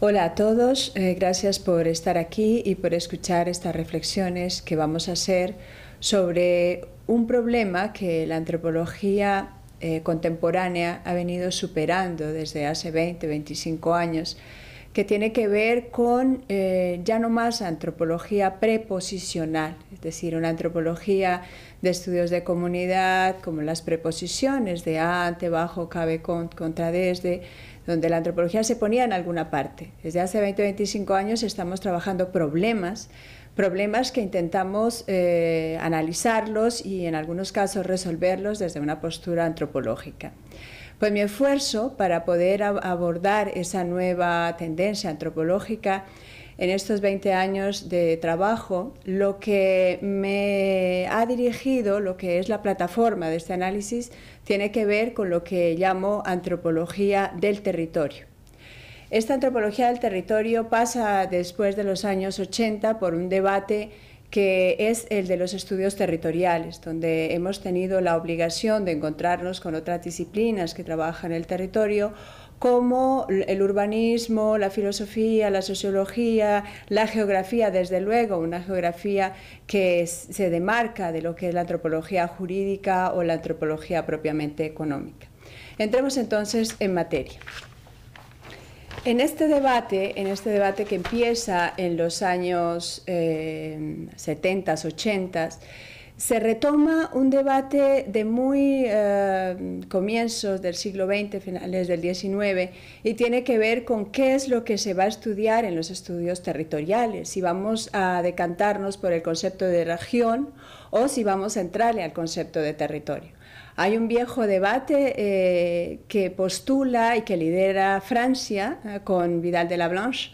Hola a todos, eh, gracias por estar aquí y por escuchar estas reflexiones que vamos a hacer sobre un problema que la antropología eh, contemporánea ha venido superando desde hace 20, 25 años, que tiene que ver con eh, ya no más antropología preposicional, es decir, una antropología de estudios de comunidad, como las preposiciones de ante, bajo, cabe, con, contra, desde, donde la antropología se ponía en alguna parte. Desde hace 20 o 25 años estamos trabajando problemas, problemas que intentamos eh, analizarlos y en algunos casos resolverlos desde una postura antropológica. Pues mi esfuerzo para poder abordar esa nueva tendencia antropológica en estos 20 años de trabajo, lo que me ha dirigido, lo que es la plataforma de este análisis, tiene que ver con lo que llamo antropología del territorio. Esta antropología del territorio pasa después de los años 80 por un debate que es el de los estudios territoriales, donde hemos tenido la obligación de encontrarnos con otras disciplinas que trabajan en el territorio como el urbanismo, la filosofía, la sociología, la geografía, desde luego, una geografía que se demarca de lo que es la antropología jurídica o la antropología propiamente económica. Entremos entonces en materia. En este debate, en este debate que empieza en los años eh, 70, 80, se retoma un debate de muy eh, comienzos del siglo XX, finales del XIX, y tiene que ver con qué es lo que se va a estudiar en los estudios territoriales, si vamos a decantarnos por el concepto de región o si vamos a entrarle al concepto de territorio. Hay un viejo debate eh, que postula y que lidera Francia eh, con Vidal de la Blanche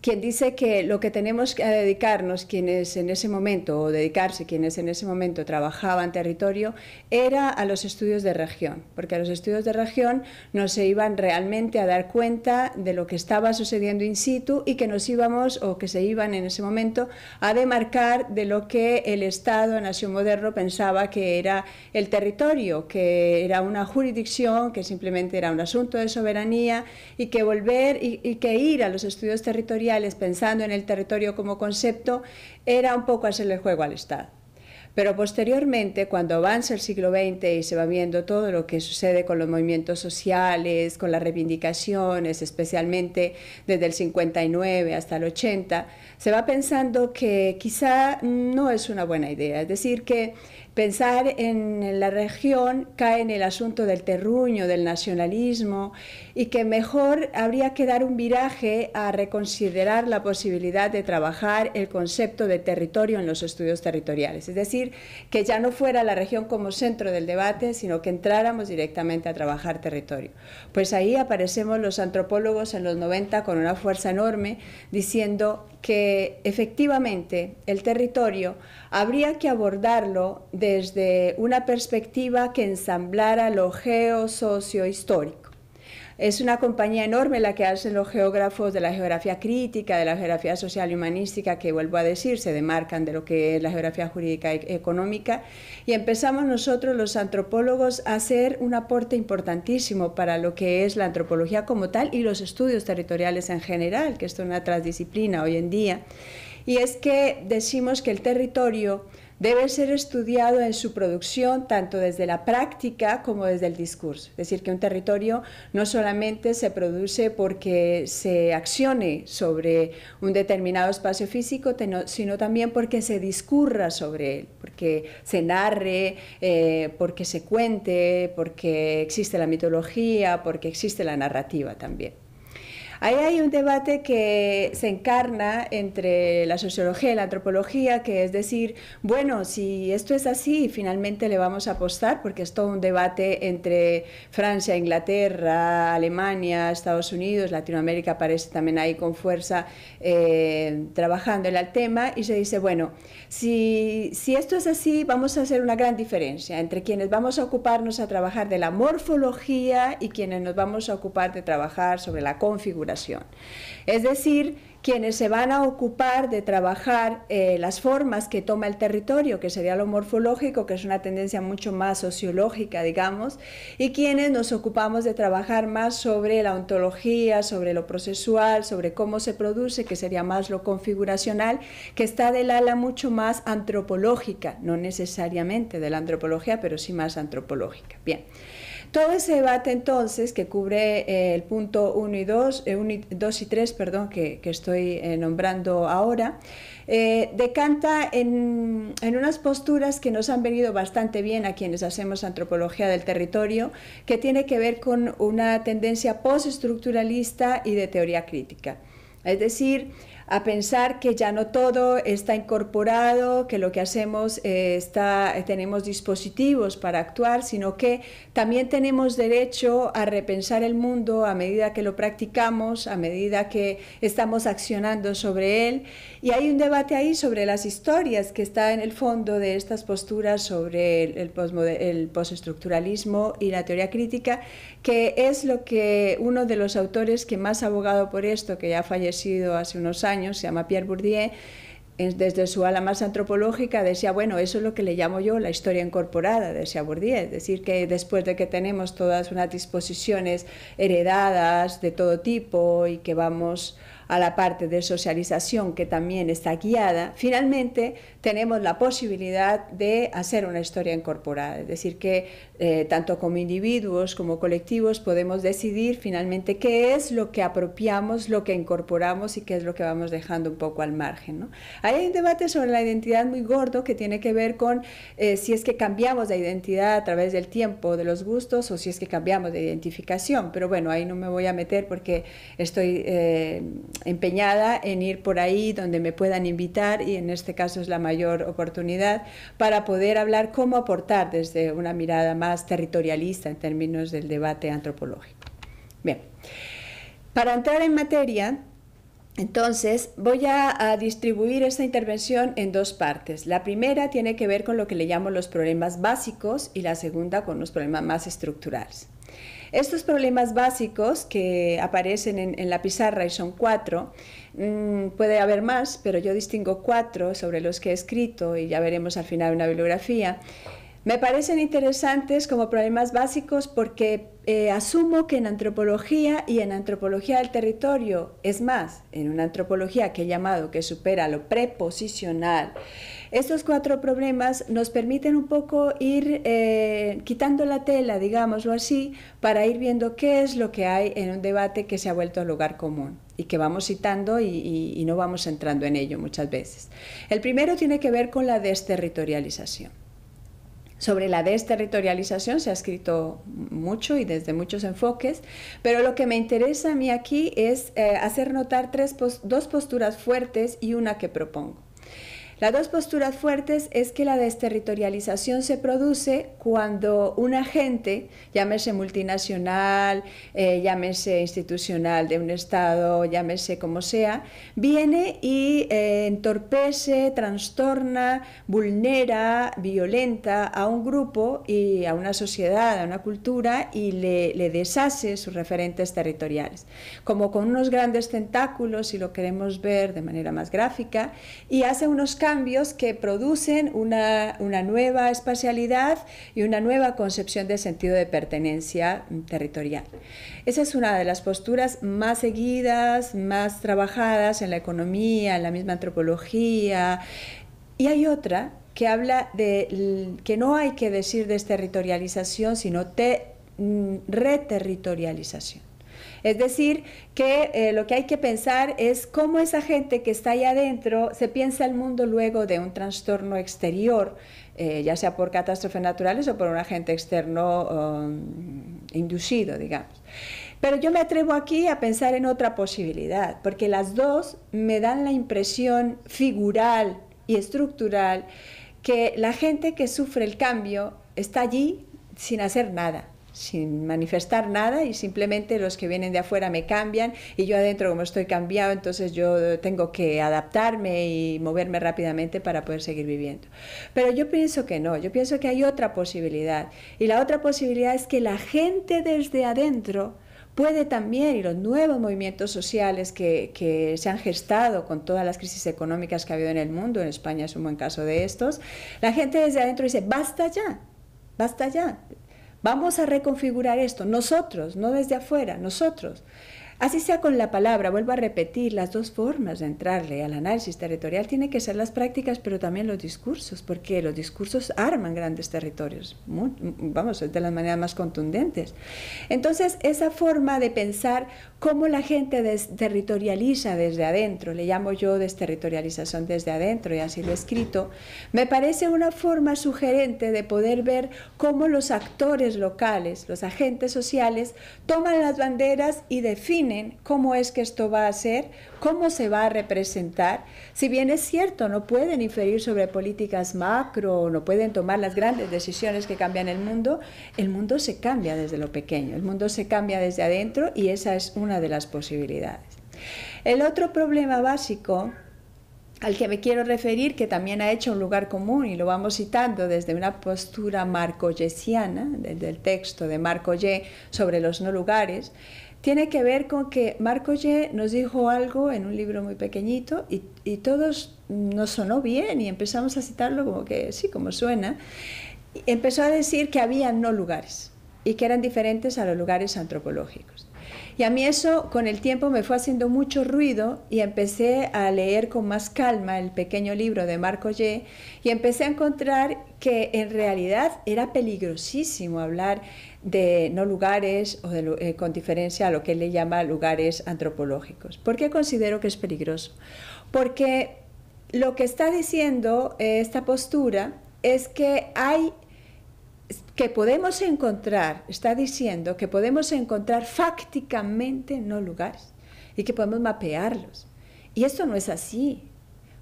quien dice que lo que tenemos que dedicarnos quienes en ese momento, o dedicarse quienes en ese momento trabajaban territorio, era a los estudios de región, porque a los estudios de región nos se iban realmente a dar cuenta de lo que estaba sucediendo in situ y que nos íbamos, o que se iban en ese momento, a demarcar de lo que el Estado Nación Moderno pensaba que era el territorio, que era una jurisdicción, que simplemente era un asunto de soberanía, y que volver y, y que ir a los estudios territoriales pensando en el territorio como concepto, era un poco hacerle juego al Estado. Pero posteriormente, cuando avanza el siglo XX y se va viendo todo lo que sucede con los movimientos sociales, con las reivindicaciones, especialmente desde el 59 hasta el 80, se va pensando que quizá no es una buena idea. Es decir, que Pensar en la región cae en el asunto del terruño, del nacionalismo, y que mejor habría que dar un viraje a reconsiderar la posibilidad de trabajar el concepto de territorio en los estudios territoriales. Es decir, que ya no fuera la región como centro del debate, sino que entráramos directamente a trabajar territorio. Pues ahí aparecemos los antropólogos en los 90 con una fuerza enorme diciendo que efectivamente el territorio habría que abordarlo desde una perspectiva que ensamblara lo geosocio es una compañía enorme la que hacen los geógrafos de la geografía crítica, de la geografía social y humanística, que vuelvo a decir, se demarcan de lo que es la geografía jurídica y económica. Y empezamos nosotros, los antropólogos, a hacer un aporte importantísimo para lo que es la antropología como tal y los estudios territoriales en general, que es una transdisciplina hoy en día. Y es que decimos que el territorio debe ser estudiado en su producción tanto desde la práctica como desde el discurso. Es decir, que un territorio no solamente se produce porque se accione sobre un determinado espacio físico, sino también porque se discurra sobre él, porque se narre, eh, porque se cuente, porque existe la mitología, porque existe la narrativa también. Ahí hay un debate que se encarna entre la sociología y la antropología, que es decir, bueno, si esto es así, finalmente le vamos a apostar, porque es todo un debate entre Francia, Inglaterra, Alemania, Estados Unidos, Latinoamérica parece también ahí con fuerza eh, trabajando en el tema, y se dice, bueno, si, si esto es así, vamos a hacer una gran diferencia entre quienes vamos a ocuparnos a trabajar de la morfología y quienes nos vamos a ocupar de trabajar sobre la configuración es decir, quienes se van a ocupar de trabajar eh, las formas que toma el territorio, que sería lo morfológico, que es una tendencia mucho más sociológica, digamos, y quienes nos ocupamos de trabajar más sobre la ontología, sobre lo procesual, sobre cómo se produce, que sería más lo configuracional, que está del ala mucho más antropológica, no necesariamente de la antropología, pero sí más antropológica. Bien. Todo ese debate entonces que cubre eh, el punto 1 y 2, 2 eh, y 3, perdón, que, estoy eh, nombrando ahora, decanta en, en, unas posturas que nos han venido bastante bien a quienes hacemos antropología del territorio, que tiene que ver con una tendencia postestructuralista y de teoría crítica. Es decir, a pensar que ya no todo está incorporado, que lo que hacemos eh, está, eh, tenemos dispositivos para actuar, sino que también tenemos derecho a repensar el mundo a medida que lo practicamos, a medida que estamos accionando sobre él. Y hay un debate ahí sobre las historias que está en el fondo de estas posturas sobre el, el postestructuralismo y la teoría crítica que es lo que uno de los autores que más ha abogado por esto, que ya ha fallecido hace unos años, se llama Pierre Bourdieu, desde su ala más antropológica decía, bueno, eso es lo que le llamo yo la historia incorporada, decía Bourdieu, es decir, que después de que tenemos todas unas disposiciones heredadas de todo tipo y que vamos a la parte de socialización que también está guiada, finalmente tenemos la posibilidad de hacer una historia incorporada. Es decir, que eh, tanto como individuos como colectivos podemos decidir finalmente qué es lo que apropiamos, lo que incorporamos y qué es lo que vamos dejando un poco al margen. Hay un debate sobre la identidad muy gordo que tiene que ver con eh, si es que cambiamos de identidad a través del tiempo, de los gustos, o si es que cambiamos de identificación. Pero bueno, ahí no me voy a meter porque estoy eh, empeñada en ir por ahí donde me puedan invitar y en este caso es la mayor oportunidad para poder hablar cómo aportar desde una mirada más territorialista en términos del debate antropológico. Bien, para entrar en materia, entonces, voy a, distribuir esta intervención en dos partes. La primera tiene que ver con lo que le llamo los problemas básicos y la segunda con los problemas más estructurales. Estos problemas básicos que aparecen en, la pizarra y son cuatro, mm, puede haber más, pero yo distingo cuatro sobre los que he escrito y ya veremos al final una bibliografía. Me parecen interesantes como problemas básicos porque eh, asumo que en antropología y en antropología del territorio, es más, en una antropología que he llamado que supera lo preposicional, estos cuatro problemas nos permiten un poco ir eh, quitando la tela, digámoslo así, para ir viendo qué es lo que hay en un debate que se ha vuelto lugar común y que vamos citando y, no vamos entrando en ello muchas veces. El primero tiene que ver con la desterritorialización. Sobre la desterritorialización se ha escrito mucho y desde muchos enfoques, pero lo que me interesa a mí aquí es eh, hacer notar tres dos posturas fuertes y una que propongo. Las dos posturas fuertes es que la desterritorialización se produce cuando un agente, llámese multinacional, eh, llámese institucional de un Estado, llámese como sea, viene y eh, entorpece, trastorna, vulnera, violenta a un grupo y a una sociedad, a una cultura y le, le deshace sus referentes territoriales. Como con unos grandes tentáculos, si lo queremos ver de manera más gráfica, y hace unos cambios cambios que producen una, nueva espacialidad y una nueva concepción de sentido de pertenencia territorial. Esa es una de las posturas más seguidas, más trabajadas en la economía, en la misma antropología. Y hay otra que habla de que no hay que decir desterritorialización, sino mm, reterritorialización. Es decir, que eh, lo que hay que pensar es cómo esa gente que está ahí adentro se piensa el mundo luego de un trastorno exterior, eh, ya sea por catástrofes naturales o por un agente externo um, inducido, digamos. Pero yo me atrevo aquí a pensar en otra posibilidad, porque las dos me dan la impresión figural y estructural que la gente que sufre el cambio está allí sin hacer nada, sin manifestar nada y simplemente los que vienen de afuera me cambian y yo adentro como estoy cambiado, entonces yo tengo que adaptarme y moverme rápidamente para poder seguir viviendo. Pero yo pienso que no, yo pienso que hay otra posibilidad y la otra posibilidad es que la gente desde adentro puede también, y los nuevos movimientos sociales que, se han gestado con todas las crisis económicas que ha habido en el mundo, en España es un buen caso de estos, la gente desde adentro dice, basta ya, basta ya, Vamos a reconfigurar esto, nosotros, no desde afuera, nosotros. Así sea con la palabra, vuelvo a repetir, las dos formas de entrarle al análisis territorial tienen que ser las prácticas, pero también los discursos, porque los discursos arman grandes territorios, vamos, de las maneras más contundentes. Entonces, esa forma de pensar cómo la gente desterritorializa desde adentro, le llamo yo desterritorialización desde adentro y así lo he escrito, me parece una forma sugerente de poder ver cómo los actores locales, los agentes sociales, toman las banderas y definen cómo es que esto va a ser, cómo se va a representar. Si bien es cierto, no pueden inferir sobre políticas macro, no pueden tomar las grandes decisiones que cambian el mundo, el mundo se cambia desde lo pequeño, el mundo se cambia desde adentro y esa es una una de las posibilidades. El otro problema básico al que me quiero referir, que también ha hecho un lugar común y lo vamos citando desde una postura marco marcoyesiana, desde el texto de Marco Ye sobre los no lugares, tiene que ver con que Marco Ye nos dijo algo en un libro muy pequeñito y, y todos nos sonó bien y empezamos a citarlo como que sí, como suena. empezó a decir que había no lugares y que eran diferentes a los lugares antropológicos. Y a mí eso con el tiempo me fue haciendo mucho ruido y empecé a leer con más calma el pequeño libro de Marco Ye y empecé a encontrar que en realidad era peligrosísimo hablar de no lugares o de, eh, con diferencia a lo que él le llama lugares antropológicos. ¿Por qué considero que es peligroso? Porque lo que está diciendo eh, esta postura es que hay que podemos encontrar, está diciendo que podemos encontrar fácticamente no lugares y que podemos mapearlos. Y esto no es así,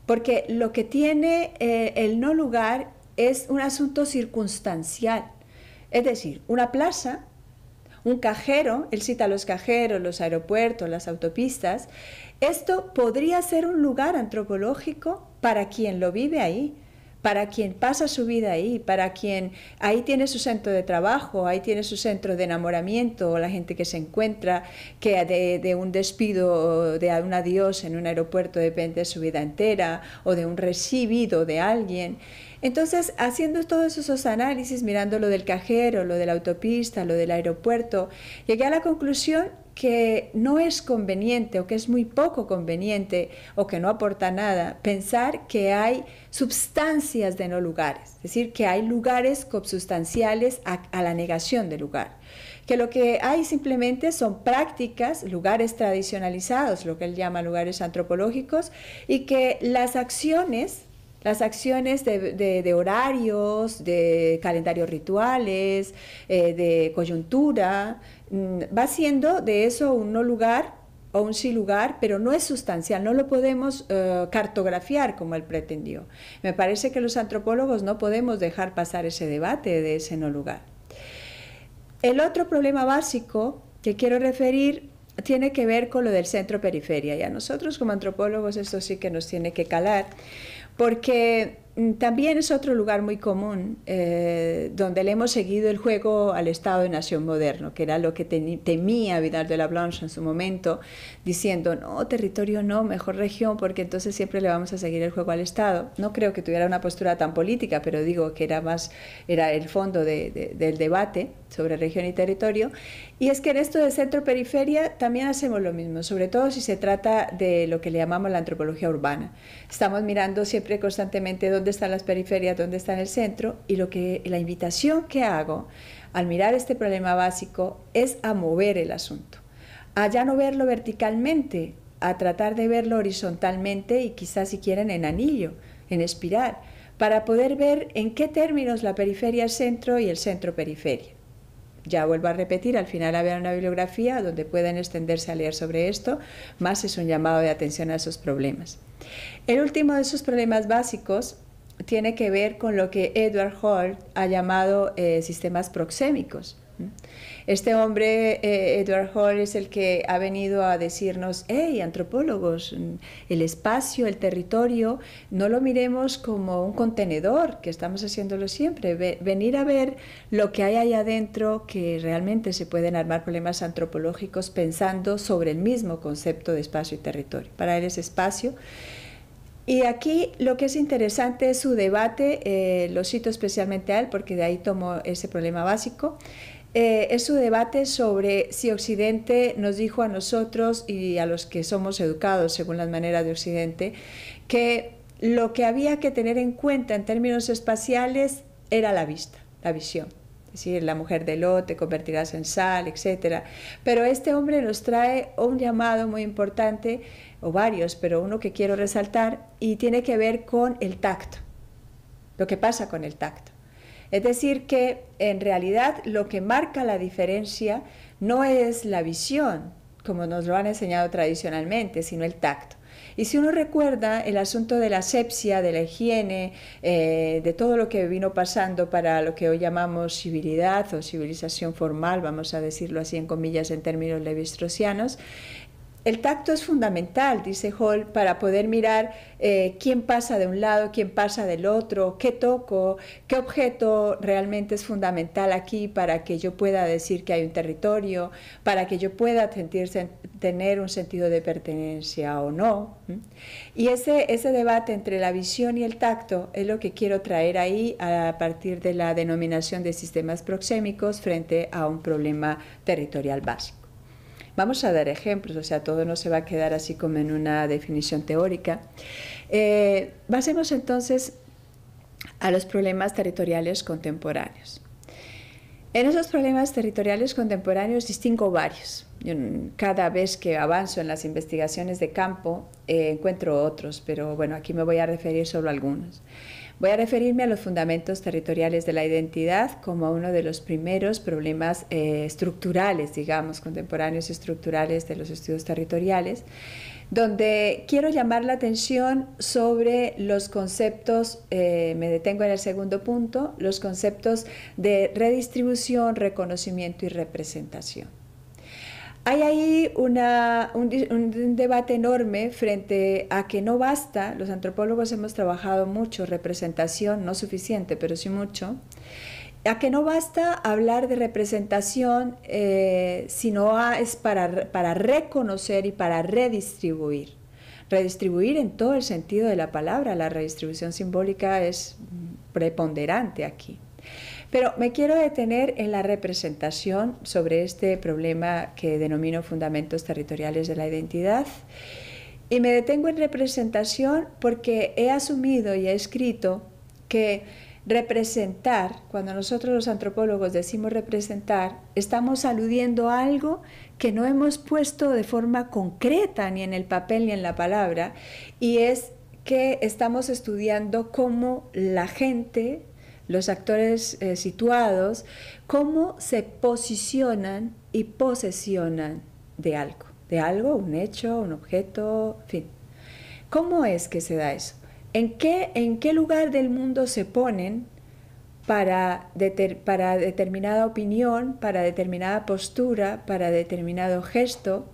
porque lo que tiene eh, el no lugar es un asunto circunstancial. Es decir, una plaza, un cajero, él cita los cajeros, los aeropuertos, las autopistas, esto podría ser un lugar antropológico para quien lo vive ahí, para quien pasa su vida ahí, para quien ahí tiene su centro de trabajo, ahí tiene su centro de enamoramiento, la gente que se encuentra, que de, un despido, de un adiós en un aeropuerto depende de su vida entera, o de un recibido de alguien. Entonces, haciendo todos esos análisis, mirando lo del cajero, lo de la autopista, lo del aeropuerto, llegué a la conclusión que no es conveniente o que es muy poco conveniente o que no aporta nada pensar que hay sustancias de no lugares, es decir, que hay lugares substanciales a, la negación de lugar que lo que hay simplemente son prácticas, lugares tradicionalizados, lo que él llama lugares antropológicos, y que las acciones, las acciones de, horarios, de calendarios rituales, eh, de coyuntura, Mm, va siendo de eso un no lugar o un sí lugar, pero no es sustancial, no lo podemos eh, cartografiar como él pretendió. Me parece que los antropólogos no podemos dejar pasar ese debate de ese no lugar. El otro problema básico que quiero referir tiene que ver con lo del centro-periferia y a nosotros como antropólogos esto sí que nos tiene que calar porque Mm, también es otro lugar muy común eh, donde le hemos seguido el juego al Estado de Nación moderno, que era lo que temía Vidal de la Blanche en su momento, diciendo, no, territorio no, mejor región, porque entonces siempre le vamos a seguir el juego al Estado. No creo que tuviera una postura tan política, pero digo que era más, era el fondo del debate sobre región y territorio. Y es que en esto de centro-periferia también hacemos lo mismo, sobre todo si se trata de lo que le llamamos la antropología urbana. Estamos mirando siempre constantemente dónde están las periferias, dónde está el centro y lo que la invitación que hago al mirar este problema básico es a mover el asunto, a ya no verlo verticalmente, a tratar de verlo horizontalmente y quizás si quieren en anillo, en espiral, para poder ver en qué términos la periferia es centro y el centro periferia. Ya vuelvo a repetir, al final habrá una bibliografía donde pueden extenderse a leer sobre esto, más es un llamado de atención a esos problemas. El último de esos problemas básicos tiene que ver con lo que Edward Hall ha llamado eh, sistemas proxémicos. Este hombre, eh, Edward Hall, es el que ha venido a decirnos, hey, antropólogos, el espacio, el territorio, no lo miremos como un contenedor, que estamos haciéndolo siempre, venir a ver lo que hay allá adentro, que realmente se pueden armar problemas antropológicos pensando sobre el mismo concepto de espacio y territorio. Para él es espacio. Y aquí lo que es interesante es su debate, eh, lo cito especialmente a él porque de ahí tomo ese problema básico. Eh, es un debate sobre si Occidente nos dijo a nosotros y a los que somos educados según las maneras de Occidente que lo que había que tener en cuenta en términos espaciales era la vista, la visión. Es decir, la mujer de Lot, te convertirás en sal, etc. Pero este hombre nos trae un llamado muy importante, o varios, pero uno que quiero resaltar, y tiene que ver con el tacto, lo que pasa con el tacto. Es decir, que en realidad lo que marca la diferencia no es la visión, como nos lo han enseñado tradicionalmente, sino el tacto. Y si uno recuerda el asunto de la asepsia, de la higiene, eh, de todo lo que vino pasando para lo que hoy llamamos civilidad o civilización formal, vamos a decirlo así en comillas en términos levistrosianos, el tacto es fundamental, dice Hall, para poder mirar eh, quién pasa de un lado, quién pasa del otro, qué toco, qué objeto realmente es fundamental aquí para que yo pueda decir que hay un territorio, para que yo pueda tener un sentido de pertenencia o no. Y ese debate entre la visión y el tacto es lo que quiero traer ahí a partir de la denominación de sistemas proxémicos frente a un problema territorial básico. Vamos a dar ejemplos, o sea, todo no se va a quedar así como en una definición teórica. Eh, entonces a los problemas territoriales contemporáneos. En esos problemas territoriales contemporáneos distingo varios. Mm, cada vez que avanzo en las investigaciones de campo eh, encuentro otros, pero bueno, aquí me voy a referir solo a algunos. Voy a referirme a los fundamentos territoriales de la identidad como uno de los primeros problemas eh, estructurales, digamos, contemporáneos estructurales de los estudios territoriales, donde quiero llamar la atención sobre los conceptos, eh, me detengo en el segundo punto, los conceptos de redistribución, reconocimiento y representación. Hay ahí un, debate enorme frente a que no basta, los antropólogos hemos trabajado mucho, representación, no suficiente, pero sí mucho, a que no basta hablar de representación eh, sino es para reconocer y para redistribuir redistribuir en todo el sentido de la palabra. La redistribución simbólica es preponderante aquí. Pero me quiero detener en la representación sobre este problema que denomino fundamentos territoriales de la identidad. Y me detengo en representación porque he asumido y he escrito que representar, cuando nosotros los antropólogos decimos representar, estamos aludiendo a algo que no hemos puesto de forma concreta ni en el papel ni en la palabra, y es que estamos estudiando cómo la gente, los actores eh, situados, cómo se posicionan y posesionan de algo, de algo, un hecho, un objeto, en fin. ¿Cómo es que se da eso? ¿En qué, en qué lugar del mundo se ponen para, para determinada opinión, para determinada postura, para determinado gesto?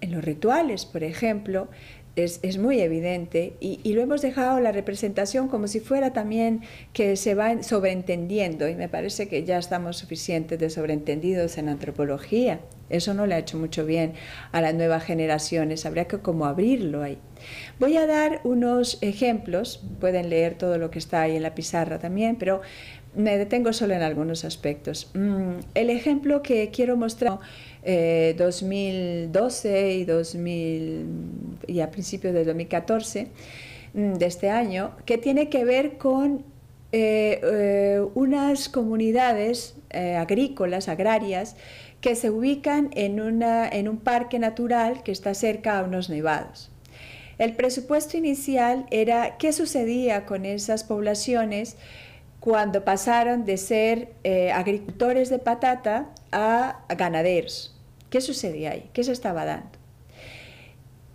En los rituales, por ejemplo, es, muy evidente y, y, lo hemos dejado la representación como si fuera también que se va sobreentendiendo y me parece que ya estamos suficientes de sobreentendidos en antropología. Eso no le ha hecho mucho bien a las nuevas generaciones, habría que como abrirlo ahí. Voy a dar unos ejemplos, pueden leer todo lo que está ahí en la pizarra también, pero me detengo solo en algunos aspectos. Mm, el ejemplo que quiero mostrar, 2012 eh, y, 2000, y a principios de 2014, mm, de este año, que tiene que ver con eh, eh, unas comunidades agrícolas, agrarias, que se ubican en, una, en un parque natural que está cerca a unos nevados. El presupuesto inicial era qué sucedía con esas poblaciones cuando pasaron de ser eh, agricultores de patata a ganaderos. ¿Qué sucedía ahí? ¿Qué se estaba dando?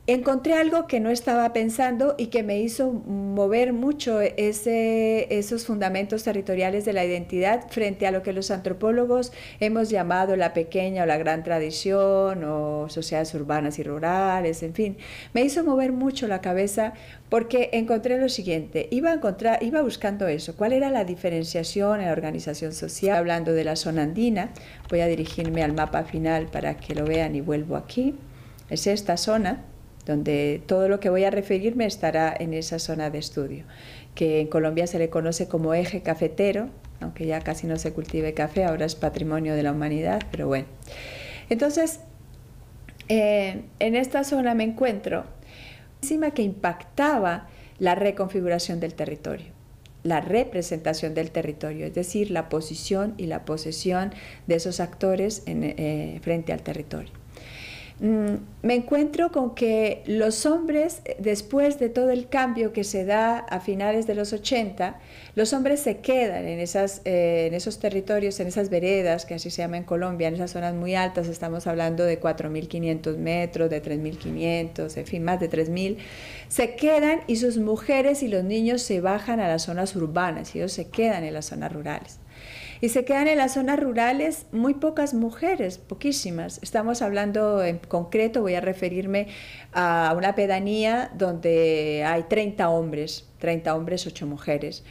encontré algo que no estaba pensando y que me hizo mover mucho ese, esos fundamentos territoriales de la identidad frente a lo que los antropólogos hemos llamado la pequeña o la gran tradición o sociedades urbanas y rurales, en fin. Me hizo mover mucho la cabeza porque encontré lo siguiente, iba, a encontrar, iba buscando eso, cuál era la diferenciación en la organización social, hablando de la zona andina, voy a dirigirme al mapa final para que lo vean y vuelvo aquí, es esta zona donde todo lo que voy a referirme estará en esa zona de estudio, que en Colombia se le conoce como eje cafetero, aunque ya casi no se cultive café, ahora es patrimonio de la humanidad, pero bueno. Entonces, eh, en esta zona me encuentro encima que impactaba la reconfiguración del territorio la representación del territorio, es decir, la posición y la posesión de esos actores eh, frente al territorio. Mm, me encuentro con que los hombres, eh, después de todo el cambio que se da a finales de los 80, los hombres se quedan eh, en, esos territorios, en esas veredas, que así se llama en Colombia, en esas zonas muy altas, estamos hablando de 4.500 metros, de 3.500, en fin, más de 3.000, se quedan y sus mujeres y los niños se bajan a las zonas urbanas, y ellos se quedan en las zonas rurales. Y se quedan en las zonas rurales muy pocas mujeres, poquísimas. Estamos hablando en concreto, voy a referirme a una pedanía donde hay 30 hombres, 30 hombres, 8 mujeres.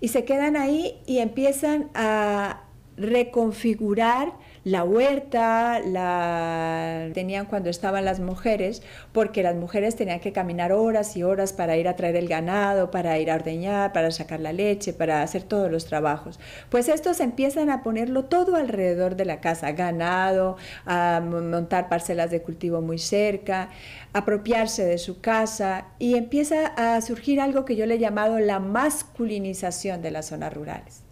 Y se quedan ahí y empiezan a reconfigurar la huerta, la tenían cuando estaban las mujeres, porque las mujeres tenían que caminar horas y horas para ir a traer el ganado, para ir a ordeñar, para sacar la leche, para hacer todos los trabajos. Pues estos empiezan a ponerlo todo alrededor de la casa, ganado, a montar parcelas de cultivo muy cerca, apropiarse de su casa y empieza a surgir algo que yo le he llamado la masculinización de las zonas rurales.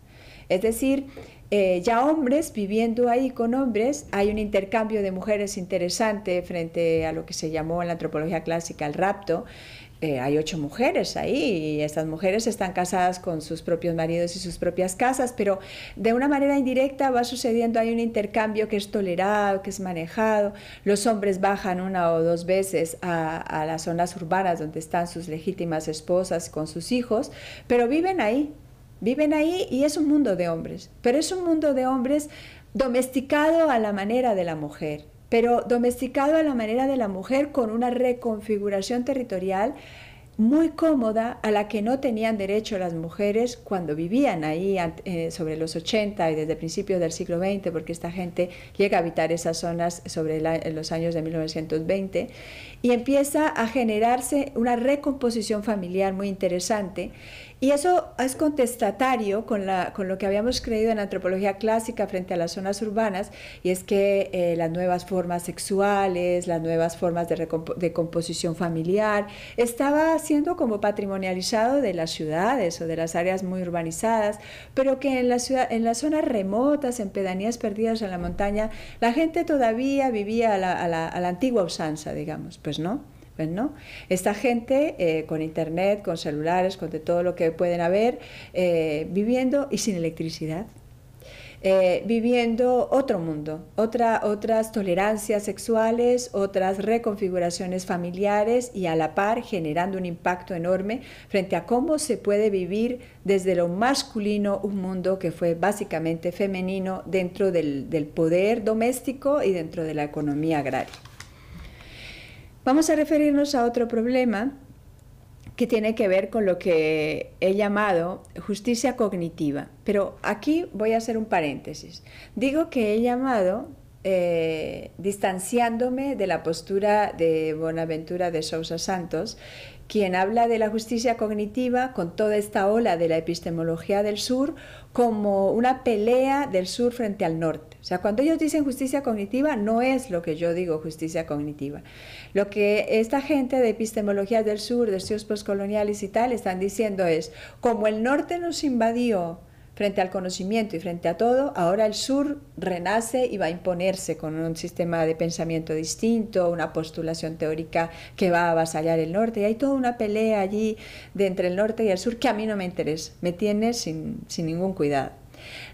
Es decir, eh, ya hombres viviendo ahí con hombres, hay un intercambio de mujeres interesante frente a lo que se llamó en la antropología clásica el rapto. Eh, hay ocho mujeres ahí y estas mujeres están casadas con sus propios maridos y sus propias casas, pero de una manera indirecta va sucediendo, hay un intercambio que es tolerado, que es manejado, los hombres bajan una o dos veces a las zonas urbanas donde están sus legítimas esposas con sus hijos, pero viven ahí, Viven ahí y es un mundo de hombres, pero es un mundo de hombres domesticado a la manera de la mujer, pero domesticado a la manera de la mujer con una reconfiguración territorial muy cómoda a la que no tenían derecho las mujeres cuando vivían ahí eh, sobre los 80 y desde principios del siglo XX, porque esta gente llega a habitar esas zonas sobre en los años de 1920, y empieza a generarse una recomposición familiar muy interesante y eso es contestatario con, lo que habíamos creído en la antropología clásica frente a las zonas urbanas, y es que eh, las nuevas formas sexuales, las nuevas formas de, composición familiar, estaba siendo como patrimonializado de las ciudades o de las áreas muy urbanizadas, pero que en, las zonas remotas, en pedanías perdidas en la montaña, la gente todavía vivía a la antigua usanza, digamos, pues no. ¿no? Esta gente eh, con internet, con celulares, con todo lo que pueden haber, eh, viviendo y sin electricidad. Eh, viviendo otro mundo, otras tolerancias sexuales, otras reconfiguraciones familiares y a la par generando un impacto enorme frente a cómo se puede vivir desde lo masculino un mundo que fue básicamente femenino dentro del poder doméstico y dentro de la economía agraria. Vamos a referirnos a otro problema que tiene que ver con lo que he llamado justicia cognitiva. Pero aquí voy a hacer un paréntesis. Digo que he llamado eh, distanciándome de la postura de Bonaventura de Sousa Santos, quien habla de la justicia cognitiva con toda esta ola de la epistemología del sur como una pelea del sur frente al norte. O sea, cuando ellos dicen justicia cognitiva, no es lo que yo digo justicia cognitiva. Lo que esta gente de epistemología del sur, de estudios postcoloniales y tal, están diciendo es, como el norte nos invadió, frente al conocimiento y frente a todo, ahora el sur renace y va a imponerse con un sistema de pensamiento distinto, una postulación teórica que va a avasallar el norte. Y hay toda una pelea allí de entre el norte y el sur que a mí no me interesa, me tiene sin, ningún cuidado.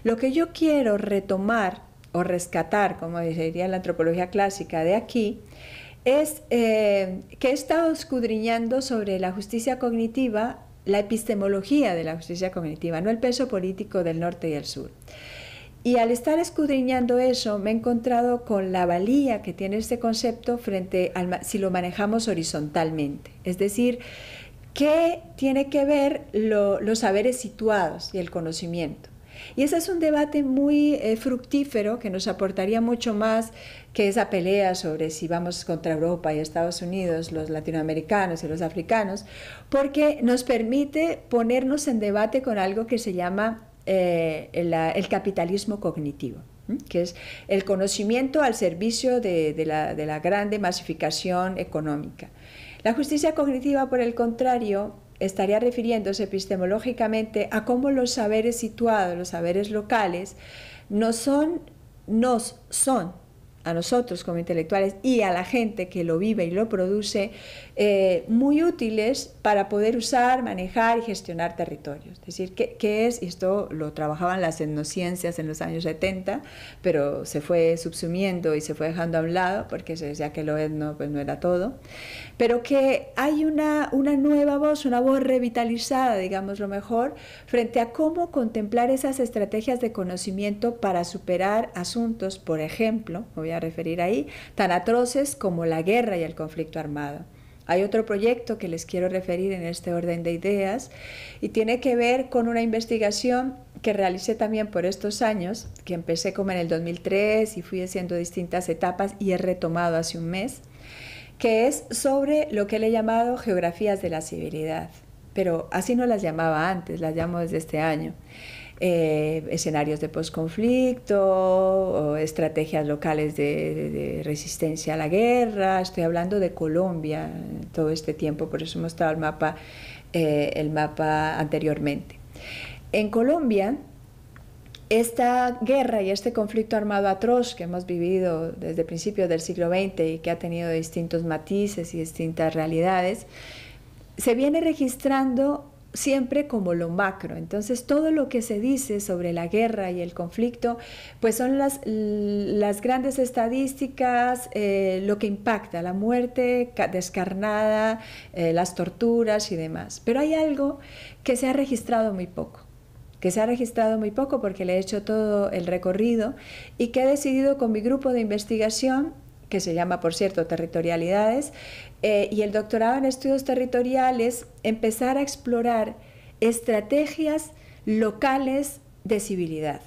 Lo que yo quiero retomar o rescatar, como diría la antropología clásica de aquí, es eh, que he estado escudriñando sobre la justicia cognitiva la epistemología de la justicia cognitiva, no el peso político del norte y el sur. Y al estar escudriñando eso, me he encontrado con la valía que tiene este concepto frente al, si lo manejamos horizontalmente. Es decir, ¿qué tiene que ver los saberes situados y el conocimiento? Y ese es un debate muy eh, fructífero que nos aportaría mucho más que esa pelea sobre si vamos contra Europa y Estados Unidos, los latinoamericanos y los africanos, porque nos permite ponernos en debate con algo que se llama eh, el, capitalismo cognitivo que es el conocimiento al servicio de, la, de, la, grande masificación económica. La justicia cognitiva, por el contrario, estaría refiriéndose epistemológicamente a cómo los saberes situados, los saberes locales, no son, nos son a nosotros como intelectuales y a la gente que lo vive y lo produce, eh, muy útiles para poder usar, manejar y gestionar territorios. Es decir, ¿qué, ¿qué, es? esto lo trabajaban las etnociencias en los años 70, pero se fue subsumiendo y se fue dejando a un lado porque se decía que lo etno pues, no era todo. Pero que hay una, una nueva voz, una voz revitalizada, digamos lo mejor, frente a cómo contemplar esas estrategias de conocimiento para superar asuntos, por ejemplo, obviamente, referir ahí, tan atroces como la guerra y el conflicto armado. Hay otro proyecto que les quiero referir en este orden de ideas y tiene que ver con una investigación que realicé también por estos años, que empecé como en el 2003 y fui haciendo distintas etapas y he retomado hace un mes, que es sobre lo que le he llamado geografías de la civilidad, pero así no las llamaba antes, las llamo desde este año. Eh, escenarios de posconflicto, estrategias locales de, resistencia a la guerra. Estoy hablando de Colombia todo este tiempo, por eso he mostrado el mapa, eh, el mapa anteriormente. En Colombia, esta guerra y este conflicto armado atroz que hemos vivido desde principios del siglo XX y que ha tenido distintos matices y distintas realidades, se viene registrando siempre como lo macro. Entonces todo lo que se dice sobre la guerra y el conflicto, pues son las, las grandes estadísticas, eh, lo que impacta, la muerte descarnada, eh, las torturas y demás. Pero hay algo que se ha registrado muy poco que se ha registrado muy poco porque le he hecho todo el recorrido y que he decidido con mi grupo de investigación que se llama, por cierto, Territorialidades, eh, y el doctorado en estudios territoriales, empezar a explorar estrategias locales de civilidad.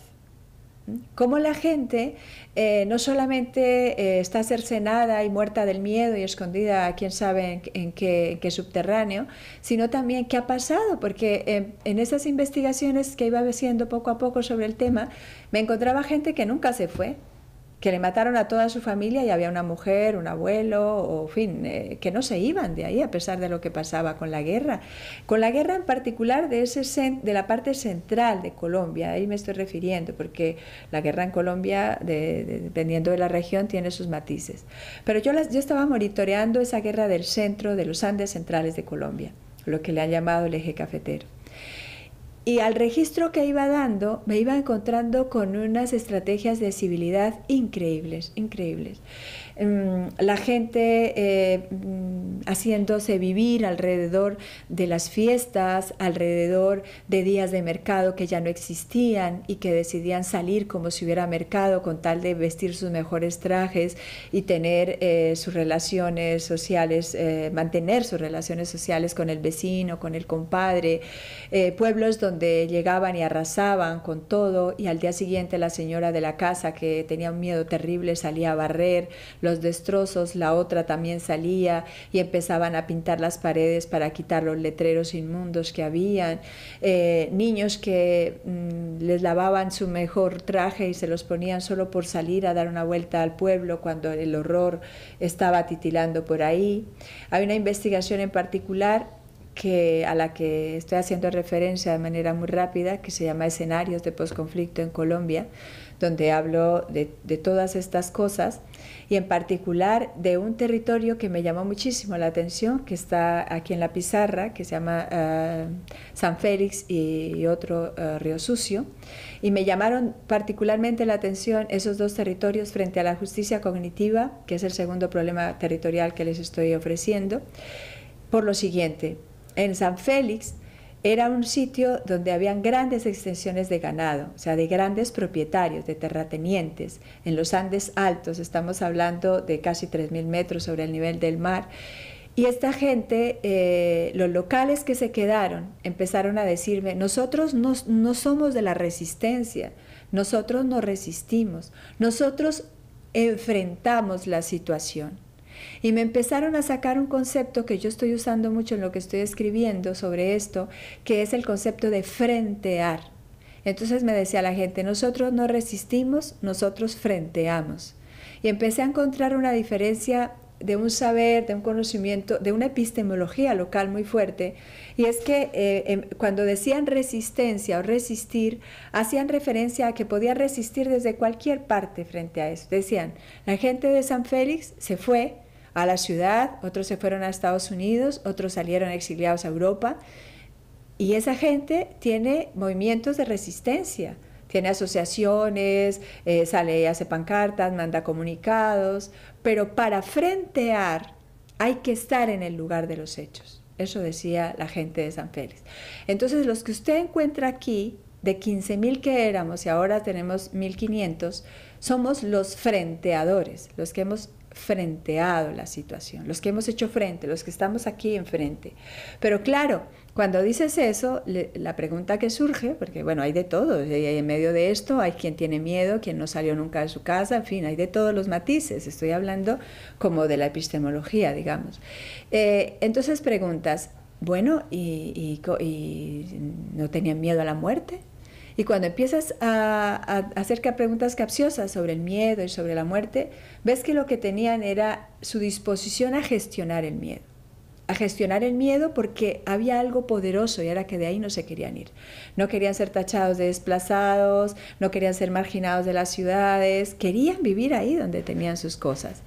¿Mm? Cómo la gente eh, no solamente eh, está cercenada y muerta del miedo y escondida, quién sabe en, qué, subterráneo, sino también qué ha pasado, porque em, en esas investigaciones que iba haciendo poco a poco sobre el tema, me encontraba gente que nunca se fue, que le mataron a toda su familia y había una mujer, un abuelo, o en fin, eh, que no se iban de ahí a pesar de lo que pasaba con la guerra. Con la guerra en particular de, ese de la parte central de Colombia, ahí me estoy refiriendo, porque la guerra en Colombia, dependiendo de la región, tiene sus matices. Pero yo, yo estaba monitoreando esa guerra del centro, de los Andes centrales de Colombia, lo que le han llamado el eje cafetero. Y al registro que iba dando, me iba encontrando con unas estrategias de civilidad increíbles, increíbles. Em, la gente eh, mm, haciéndose vivir alrededor de las fiestas, alrededor de días de mercado que ya no existían y que decidían salir como si hubiera mercado con tal de vestir sus mejores trajes y tener eh, sus relaciones sociales, eh, mantener sus relaciones sociales con el vecino, con el compadre, pueblos donde llegaban y arrasaban con todo y al día siguiente la señora de la casa que tenía un miedo terrible salía a barrer, destrozos, la otra también salía y empezaban a pintar las paredes para quitar los letreros inmundos que habían, eh, niños que mm, les lavaban su mejor traje y se los ponían solo por salir a dar una vuelta al pueblo cuando el horror estaba titilando por ahí. Hay una investigación en particular que, a la que estoy haciendo referencia de manera muy rápida, que se llama Escenarios de Postconflicto en Colombia, donde hablo de, de todas estas cosas y en particular de un territorio que me llamó muchísimo la atención, que está aquí en la pizarra, que se llama eh, San Félix y, otro eh, Río Sucio. Y me llamaron particularmente la atención esos dos territorios frente a la justicia cognitiva, que es el segundo problema territorial que les estoy ofreciendo, por lo siguiente. En San Félix era un sitio donde habían grandes extensiones de ganado, o sea, de grandes propietarios, de terratenientes. En los Andes altos estamos hablando de casi 3.000 metros sobre el nivel del mar. Y esta gente, eh, los locales que se quedaron, empezaron a decirme, nosotros no, no somos de la resistencia, nosotros no resistimos, nosotros enfrentamos la situación. Y me empezaron a sacar un concepto que yo estoy usando mucho en lo que estoy escribiendo sobre esto, que es el concepto de frentear. Entonces me decía la gente, nosotros no resistimos, nosotros frenteamos. Y empecé a encontrar una diferencia de un saber, de un conocimiento, de una epistemología local muy fuerte. Y es que eh, em, cuando decían resistencia o resistir, hacían referencia a que podía resistir desde cualquier parte frente a eso. Decían, la gente de San Félix se fue a la ciudad, otros se fueron a Estados Unidos, otros salieron exiliados a Europa. Y esa gente tiene movimientos de resistencia, tiene asociaciones, eh, sale y hace pancartas, manda comunicados, pero para frentear hay que estar en el lugar de los hechos. Eso decía la gente de San Félix. Entonces, los que usted encuentra aquí, de 15.000 que éramos y ahora tenemos 1.500, somos los frenteadores, los que hemos frenteado la situación, los que hemos hecho frente, los que estamos aquí enfrente. Pero claro, cuando dices eso, la pregunta que surge, porque bueno, hay de todo, Y en medio de esto, hay quien tiene miedo, quien no salió nunca de su casa, en fin, hay de todos los matices, estoy hablando como de la epistemología, digamos. Eh, entonces preguntas, bueno, y no tenían miedo a la muerte? Y cuando empiezas a, hacer preguntas capciosas sobre el miedo y sobre la muerte, ves que lo que tenían era su disposición a gestionar el miedo. A gestionar el miedo porque había algo poderoso y era que de ahí no se querían ir. No querían ser tachados de desplazados, no querían ser marginados de las ciudades, querían vivir ahí donde tenían sus cosas.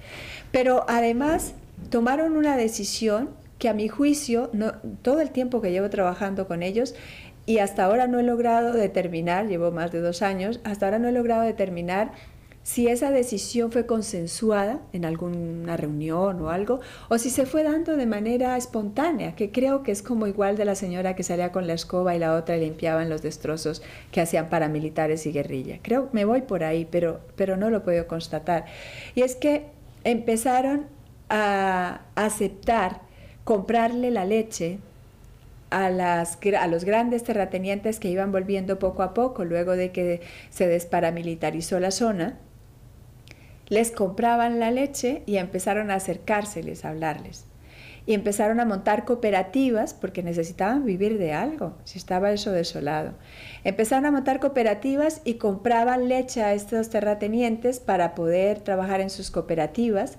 Pero además tomaron una decisión que a mi juicio, no, todo el tiempo que llevo trabajando con ellos, y hasta ahora no he logrado determinar, llevo más de dos años, hasta ahora no he logrado determinar si esa decisión fue consensuada en alguna reunión o algo, o si se fue dando de manera espontánea, que creo que es como igual de la señora que salía con la escoba y la otra limpiaban los destrozos que hacían paramilitares y guerrilla. Creo, me voy por ahí, pero, pero no lo puedo constatar. Y es que empezaron a aceptar comprarle la leche a, las, a los grandes terratenientes que iban volviendo poco a poco luego de que se desparamilitarizó la zona, les compraban la leche y empezaron a acercárseles, a hablarles. Y empezaron a montar cooperativas porque necesitaban vivir de algo, si estaba eso desolado. Empezaron a montar cooperativas y compraban leche a estos terratenientes para poder trabajar en sus cooperativas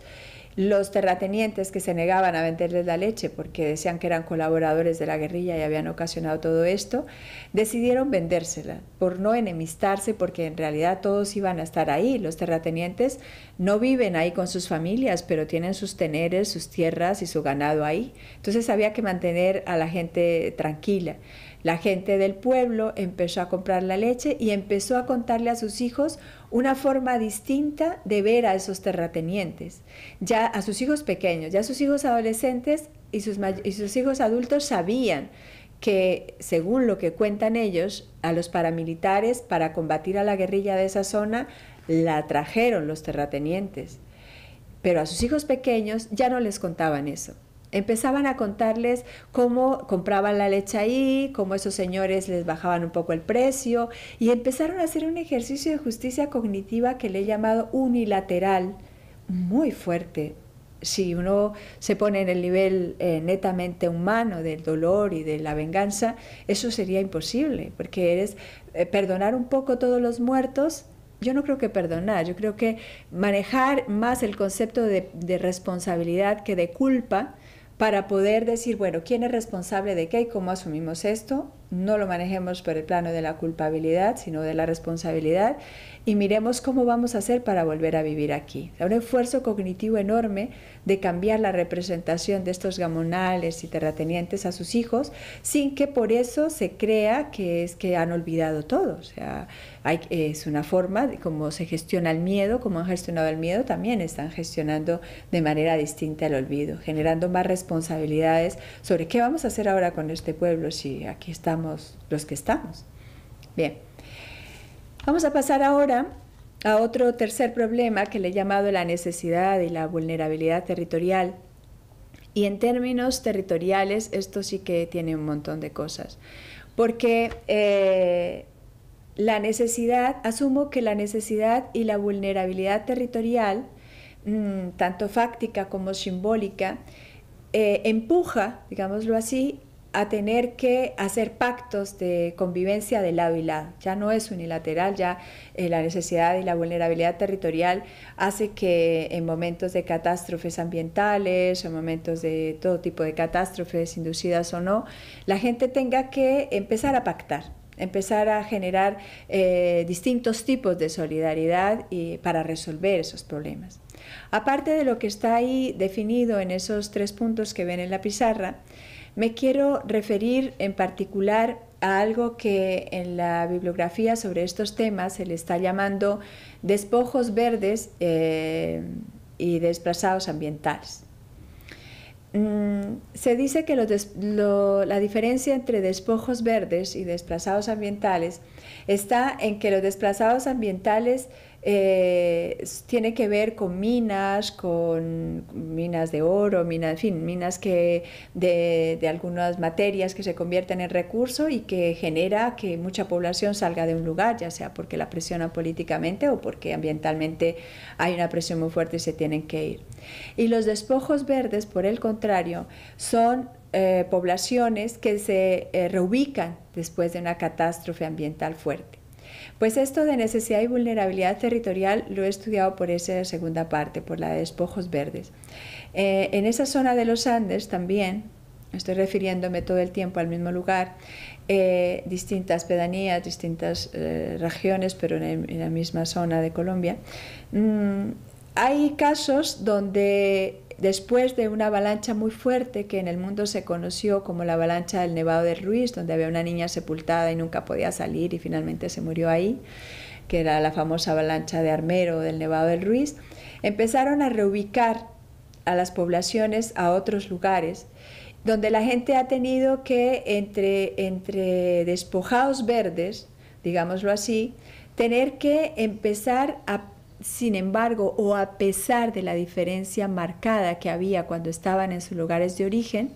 los terratenientes que se negaban a venderles la leche porque decían que eran colaboradores de la guerrilla y habían ocasionado todo esto, decidieron vendérsela por no enemistarse porque en realidad todos iban a estar ahí. Los terratenientes no viven ahí con sus familias, pero tienen sus teneres, sus tierras y su ganado ahí. Entonces había que mantener a la gente tranquila. La gente del pueblo empezó a comprar la leche y empezó a contarle a sus hijos una forma distinta de ver a esos terratenientes. Ya a sus hijos pequeños, ya a sus hijos adolescentes y sus hijos adultos sabían que, según lo que cuentan ellos, a los paramilitares para combatir a la guerrilla de esa zona la trajeron los terratenientes. Pero a sus hijos pequeños ya no les contaban eso empezaban a contarles cómo compraban la leche ahí, cómo esos señores les bajaban un poco el precio y empezaron a hacer un ejercicio de justicia cognitiva que le he llamado unilateral, muy fuerte. Si uno se pone en el nivel eh, netamente humano del dolor y de la venganza, eso sería imposible, porque eres eh, perdonar un poco todos los muertos, yo no creo que perdonar, yo creo que manejar más el concepto de, responsabilidad que de culpa para poder decir, bueno, ¿quién es responsable de qué y cómo asumimos esto? no lo manejemos por el plano de la culpabilidad, sino de la responsabilidad, y miremos cómo vamos a hacer para volver a vivir aquí. Un esfuerzo cognitivo enorme de cambiar la representación de estos gamonales y terratenientes a sus hijos, sin que por eso se crea que es que han olvidado todo. O sea, es una forma de cómo se gestiona el miedo, cómo han gestionado el miedo, también están gestionando de manera distinta el olvido, generando más responsabilidades sobre qué vamos a hacer ahora con este pueblo si aquí estamos los que estamos. Bien, vamos a pasar ahora a otro tercer problema que le he llamado la necesidad y la vulnerabilidad territorial. Y en términos territoriales, esto sí que tiene un montón de cosas. Porque eh, la necesidad, asumo que la necesidad y la vulnerabilidad territorial, mm, tanto fáctica como simbólica, eh, empuja, digámoslo así, a tener que hacer pactos de convivencia de lado y lado. Ya no es unilateral, ya eh, la necesidad y la vulnerabilidad territorial hace que en momentos de catástrofes ambientales, en momentos de todo tipo de catástrofes inducidas o no, la gente tenga que empezar a pactar empezar a generar eh, distintos tipos de solidaridad y, para resolver esos problemas. Aparte de lo que está ahí definido en esos tres puntos que ven en la pizarra, me quiero referir en particular a algo que en la bibliografía sobre estos temas se le está llamando despojos verdes eh, y desplazados ambientales. Mm, se dice que la diferencia entre despojos verdes y desplazados ambientales está en que los desplazados ambientales eh, tiene que ver con minas, con minas de oro, minas, fin, minas que de, algunas materias que se convierten en recurso y que genera que mucha población salga de un lugar, ya sea porque la presionan políticamente o porque ambientalmente hay una presión muy fuerte y se tienen que ir. Y los despojos verdes, por el contrario, son eh, poblaciones que se eh, reubican después de una catástrofe ambiental fuerte. Pues esto de necesidad y vulnerabilidad territorial lo he estudiado por esa segunda parte, por la de despojos verdes. Eh, en esa zona de los Andes también, estoy refiriéndome todo el tiempo al mismo lugar, eh, distintas pedanías, distintas eh, regiones, pero en, la misma zona de Colombia, mm, hay casos donde después de una avalancha muy fuerte que en el mundo se conoció como la avalancha del Nevado del Ruiz, donde había una niña sepultada y nunca podía salir y finalmente se murió ahí, que era la famosa avalancha de Armero del Nevado del Ruiz, empezaron a reubicar a las poblaciones a otros lugares donde la gente ha tenido que, entre, entre despojados verdes, digámoslo así, tener que empezar a sin embargo, o a pesar de la diferencia marcada que había cuando estaban en sus lugares de origen,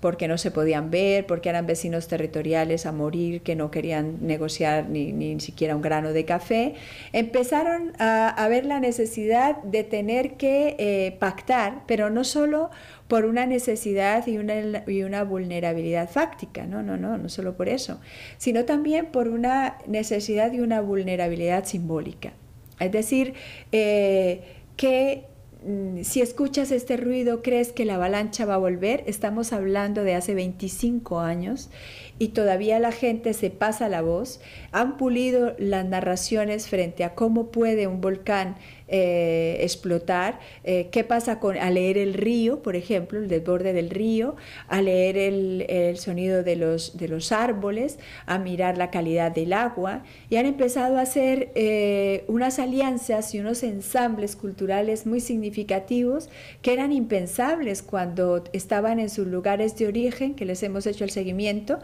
porque no se podían ver, porque eran vecinos territoriales a morir, que no querían negociar ni, siquiera un grano de café, empezaron a, ver la necesidad de tener que eh, pactar, pero no solo por una necesidad y una, y una vulnerabilidad fáctica, no, no, no, no solo por eso, sino también por una necesidad y una vulnerabilidad simbólica. Es decir, eh, que mm, si escuchas este ruido, crees que la avalancha va a volver. Estamos hablando de hace 25 años y todavía la gente se pasa la voz. Han pulido las narraciones frente a cómo puede un volcán eh, explotar. Eh, ¿Qué pasa con, a leer el río, por ejemplo, el desborde del río, a leer el, sonido de los, de los árboles, a mirar la calidad del agua? Y han empezado a hacer eh, unas alianzas y unos ensambles culturales muy significativos que eran impensables cuando estaban en sus lugares de origen, que les hemos hecho el seguimiento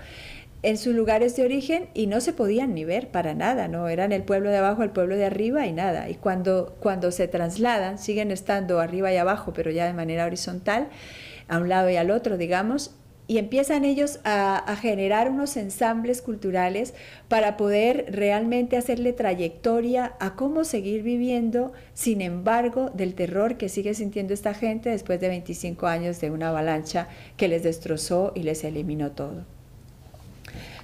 en sus lugares de origen y no se podían ni ver para nada, no eran el pueblo de abajo, el pueblo de arriba y nada. Y cuando, cuando se trasladan, siguen estando arriba y abajo, pero ya de manera horizontal, a un lado y al otro, digamos, y empiezan ellos a, a, generar unos ensambles culturales para poder realmente hacerle trayectoria a cómo seguir viviendo, sin embargo, del terror que sigue sintiendo esta gente después de 25 años de una avalancha que les destrozó y les eliminó todo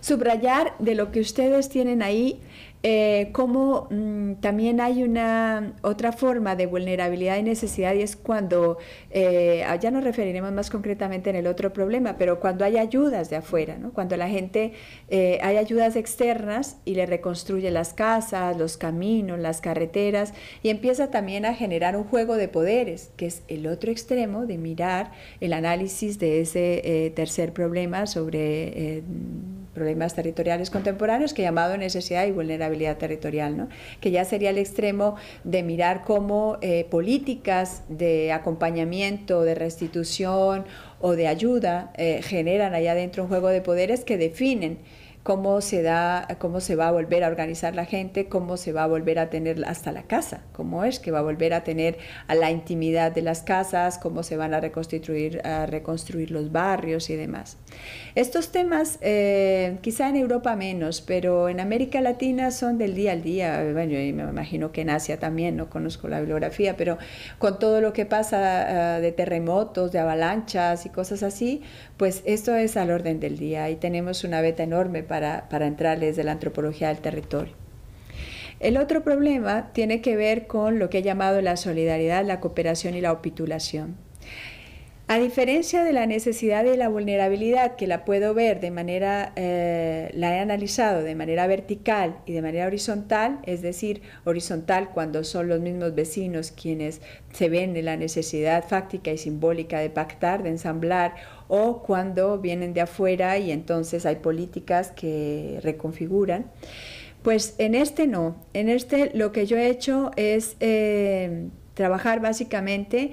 subrayar de lo que ustedes tienen ahí, como eh, cómo mm, también hay una otra forma de vulnerabilidad y necesidad y es cuando, eh, ya nos referiremos más concretamente en el otro problema, pero cuando hay ayudas de afuera, cuando la gente, eh, hay ayudas externas y le reconstruye las casas, los caminos, las carreteras y empieza también a generar un juego de poderes, que es el otro extremo de mirar el análisis de ese tercer problema sobre problemas territoriales contemporáneos, que he llamado necesidad y vulnerabilidad territorial, ¿no? que ya sería el extremo de mirar cómo eh, políticas de acompañamiento, de restitución o de ayuda eh, generan allá adentro un juego de poderes que definen cómo se, da, cómo se va a volver a organizar la gente, cómo se va a volver a tener hasta la casa, cómo es que va a volver a tener a la intimidad de las casas, cómo se van a reconstruir, a reconstruir los barrios y demás. Estos temas, eh, quizá en Europa menos, pero en América Latina son del día al día, bueno, me imagino que en Asia también, no conozco la bibliografía, pero con todo lo que pasa ah, de terremotos, de avalanchas y cosas así, pues esto es al orden del día y tenemos una beta enorme para, para entrar desde la antropología del territorio. El otro problema tiene que ver con lo que he llamado la solidaridad, la cooperación y la opitulación. A diferencia de la necesidad y la vulnerabilidad que la puedo ver de manera, eh, la he analizado de manera vertical y de manera horizontal, es decir, horizontal cuando son los mismos vecinos quienes se ven de la necesidad fáctica y simbólica de pactar, de ensamblar, o cuando vienen de afuera y entonces hay políticas que reconfiguran. Pues en este no, en este lo que yo he hecho es eh, trabajar básicamente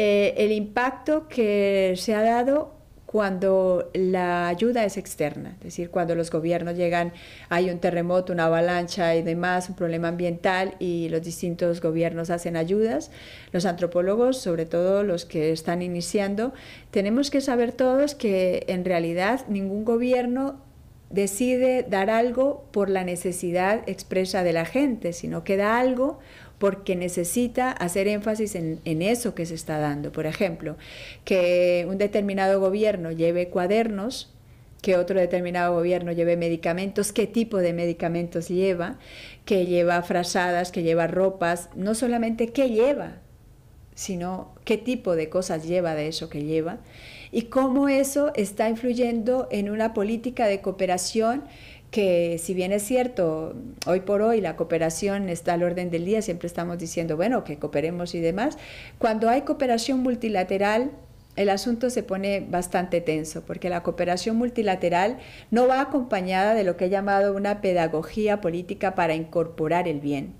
eh, el impacto que se ha dado cuando la ayuda es externa, es decir, cuando los gobiernos llegan, hay un terremoto, una avalancha y demás, un problema ambiental y los distintos gobiernos hacen ayudas. Los antropólogos, sobre todo los que están iniciando, tenemos que saber todos que en realidad ningún gobierno decide dar algo por la necesidad expresa de la gente, sino que da algo porque necesita hacer énfasis en, eso que se está dando. Por ejemplo, que un determinado gobierno lleve cuadernos, que otro determinado gobierno lleve medicamentos, qué tipo de medicamentos lleva, que lleva frazadas, que lleva ropas, no solamente qué lleva, sino qué tipo de cosas lleva de eso que lleva y cómo eso está influyendo en una política de cooperación que si bien es cierto, hoy por hoy la cooperación está al orden del día, siempre estamos diciendo, bueno, que cooperemos y demás, cuando hay cooperación multilateral, el asunto se pone bastante tenso, porque la cooperación multilateral no va acompañada de lo que he llamado una pedagogía política para incorporar el bien.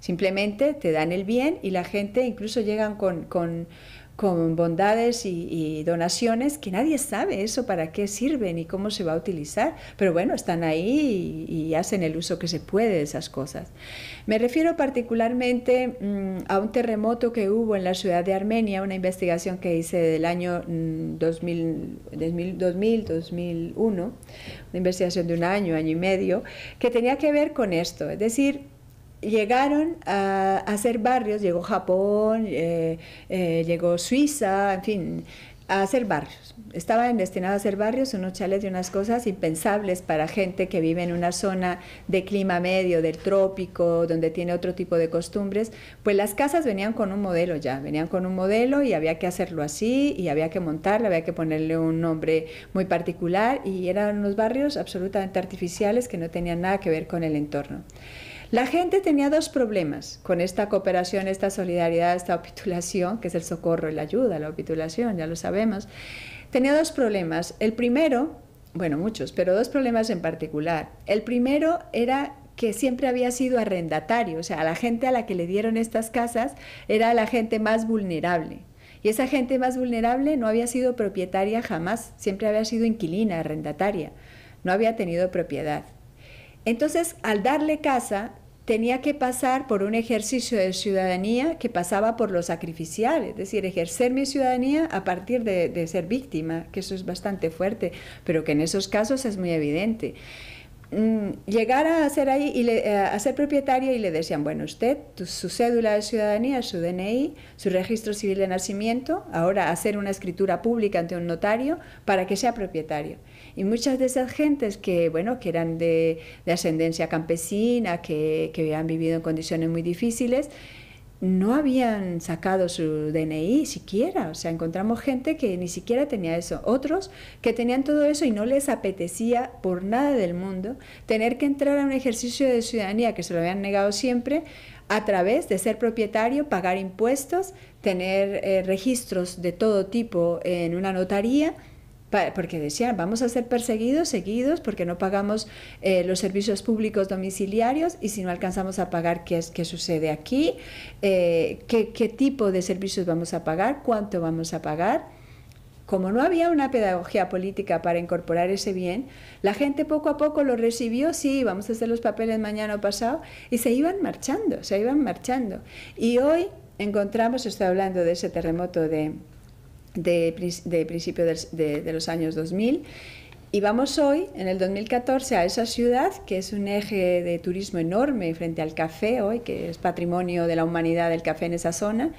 Simplemente te dan el bien y la gente incluso llegan con, con con bondades y, donaciones que nadie sabe eso para qué sirven y cómo se va a utilizar, pero bueno, están ahí y, hacen el uso que se puede de esas cosas. Me refiero particularmente mm, a un terremoto que hubo en la ciudad de Armenia, una investigación que hice del año 2000, 2000, 2000, 2001, una investigación de un año, año y medio, que tenía que ver con esto, es decir, llegaron a, hacer barrios, llegó Japón, eh, eh, llegó Suiza, en fin, a hacer barrios. Estaban destinados a hacer barrios, unos chales de unas cosas impensables para gente que vive en una zona de clima medio, del trópico, donde tiene otro tipo de costumbres. Pues las casas venían con un modelo ya, venían con un modelo y había que hacerlo así, y había que montarla, había que ponerle un nombre muy particular, y eran unos barrios absolutamente artificiales que no tenían nada que ver con el entorno. La gente tenía dos problemas con esta cooperación, esta solidaridad, esta opitulación, que es el socorro y la ayuda, la opitulación, ya lo sabemos. Tenía dos problemas. El primero, bueno, muchos, pero dos problemas en particular. El primero era que siempre había sido arrendatario, o sea, la gente a la que le dieron estas casas era la gente más vulnerable. Y esa gente más vulnerable no había sido propietaria jamás, siempre había sido inquilina, arrendataria, no había tenido propiedad. Entonces, al darle casa, tenía que pasar por un ejercicio de ciudadanía que pasaba por lo sacrificial, es decir, ejercer mi ciudadanía a partir de, de ser víctima, que eso es bastante fuerte, pero que en esos casos es muy evidente. Mm, llegar a ser ahí y le, eh, a propietaria y le decían, bueno, usted, su cédula de ciudadanía, su DNI, su registro civil de nacimiento, ahora hacer una escritura pública ante un notario para que sea propietario. Y muchas de esas gentes que, bueno, que eran de, ascendencia campesina, que, que habían vivido en condiciones muy difíciles, no habían sacado su DNI siquiera. O sea, encontramos gente que ni siquiera tenía eso. Otros que tenían todo eso y no les apetecía por nada del mundo tener que entrar a un ejercicio de ciudadanía que se lo habían negado siempre a través de ser propietario, pagar impuestos, tener eh, registros de todo tipo en una notaría porque decían, vamos a ser perseguidos, seguidos, porque no pagamos eh, los servicios públicos domiciliarios y si no alcanzamos a pagar, ¿qué, es, qué sucede aquí? Eh, ¿qué, ¿Qué tipo de servicios vamos a pagar? ¿Cuánto vamos a pagar? Como no había una pedagogía política para incorporar ese bien, la gente poco a poco lo recibió, sí, vamos a hacer los papeles mañana o pasado, y se iban marchando, se iban marchando. Y hoy encontramos, estoy hablando de ese terremoto de, de, de principio de, de los años 2000. Y vamos hoy, en el 2014, a esa ciudad que es un eje de turismo enorme frente al café hoy, que es patrimonio de la humanidad del café en esa zona,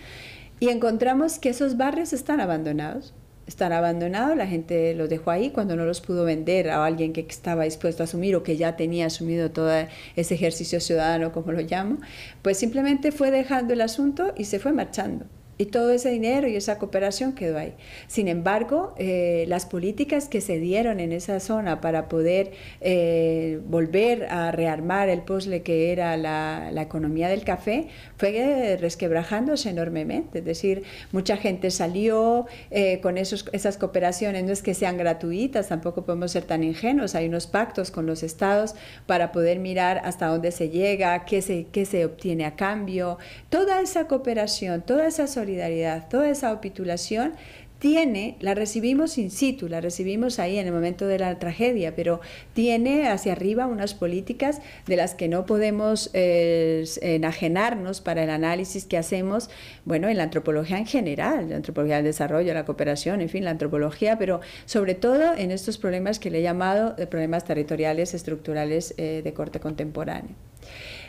y encontramos que esos barrios están abandonados. Están abandonados, la gente los dejó ahí cuando no los pudo vender a alguien que estaba dispuesto a asumir o que ya tenía asumido todo ese ejercicio ciudadano, como lo llamo, pues simplemente fue dejando el asunto y se fue marchando. Y todo ese dinero y esa cooperación quedó ahí. Sin embargo, eh, las políticas que se dieron en esa zona para poder eh, volver a rearmar el puzzle que era la, economía del café fue resquebrajándose enormemente. Es decir, mucha gente salió eh, con esos, esas cooperaciones, no es que sean gratuitas, tampoco podemos ser tan ingenuos. Hay unos pactos con los estados para poder mirar hasta dónde se llega, qué se, qué se obtiene a cambio. Toda esa cooperación, toda esa solidaridad toda esa opitulación tiene, la recibimos in situ, la recibimos ahí en el momento de la tragedia, pero tiene hacia arriba unas políticas de las que no podemos eh, enajenarnos para el análisis que hacemos, bueno, en la antropología en general, la antropología del desarrollo, la cooperación, en fin, la antropología, pero sobre todo en estos problemas que le he llamado de eh, problemas territoriales, estructurales eh, de corte contemporáneo.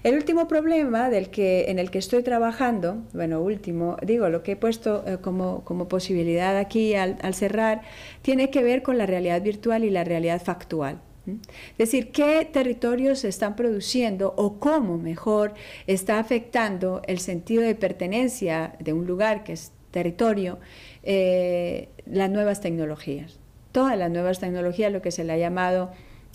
El último problema del que, en el que estoy trabajando, bueno, último, digo, lo que he puesto eh, como, posibilidad aquí al, cerrar, tiene que ver con la realidad virtual y la realidad factual. Es decir, qué territorios se están produciendo o cómo mejor está afectando el sentido de pertenencia de un lugar que es territorio, eh, las nuevas tecnologías. Todas las nuevas tecnologías, lo que se le ha llamado